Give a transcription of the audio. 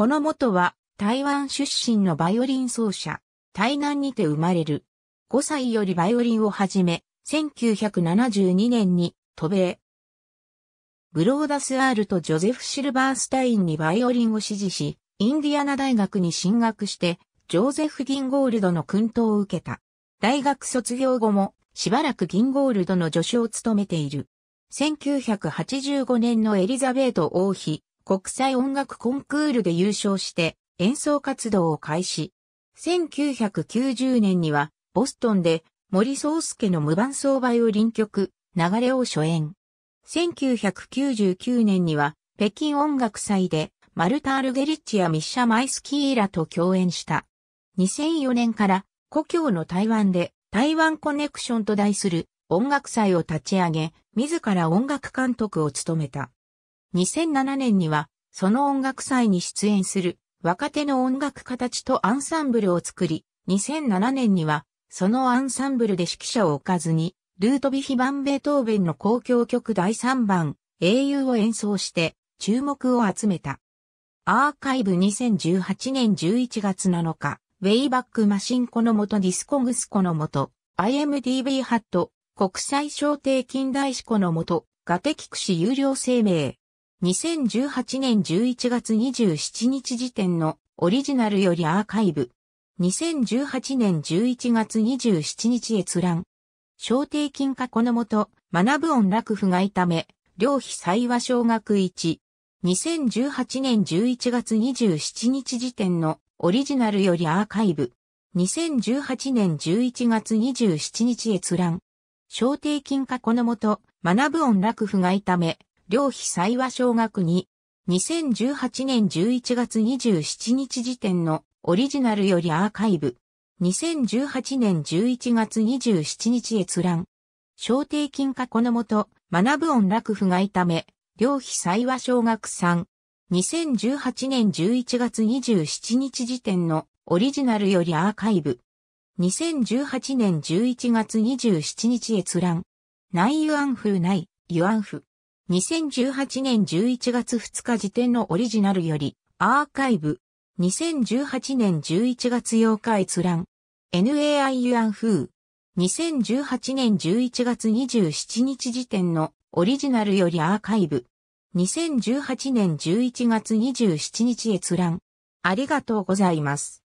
この元は台湾出身のバイオリン奏者、台南にて生まれる。5歳よりバイオリンを始め、1972年に渡米。ブローダス・アールとジョゼフ・シルバースタインにバイオリンを支持し、インディアナ大学に進学して、ジョーゼフ・ギンゴールドの訓導を受けた。大学卒業後も、しばらくギンゴールドの助手を務めている。1985年のエリザベート王妃、国際音楽コンクールで優勝して演奏活動を開始。1990年にはボストンで森宗介の無伴奏バイオリン曲流れを初演。1999年には北京音楽祭でマルタ・ールゲリッチやミッシャ・マイスキーラと共演した。2004年から故郷の台湾で台湾コネクションと題する音楽祭を立ち上げ、自ら音楽監督を務めた。2007年には、その音楽祭に出演する若手の音楽家たちとアンサンブルを作り、2007年には、そのアンサンブルで指揮者を置かずに、ルートビヒバンベートーベンの公共曲第3番、英雄を演奏して、注目を集めた。アーカイブ2018年11月7日、ウェイバックマシンコのもとディスコグスコのもと、IMDB ハット、国際商定近代史コのもと、ガテキクシ有料声明。2018年11月27日時点のオリジナルよりアーカイブ。2018年11月27日閲覧。小定金過去のもと、学ぶ音楽譜がいため、両費最和小学1。2018年11月27日時点のオリジナルよりアーカイブ。2018年11月27日閲覧。小定金過去のもと、学ぶ音楽譜がいため、両費災は小学2、2018年11月27日時点のオリジナルよりアーカイブ。2018年11月27日閲覧。小定金過去のもと、学ぶ音楽譜がいため、両費災は小学3。2018年11月27日時点のオリジナルよりアーカイブ。2018年11月27日閲覧。内ユアン風内、ユアン風。2018年11月2日時点のオリジナルより、アーカイブ。2018年11月8日閲覧。NAI ユアンー。2018年11月27日時点のオリジナルよりアーカイブ。2018年11月27日閲覧。ありがとうございます。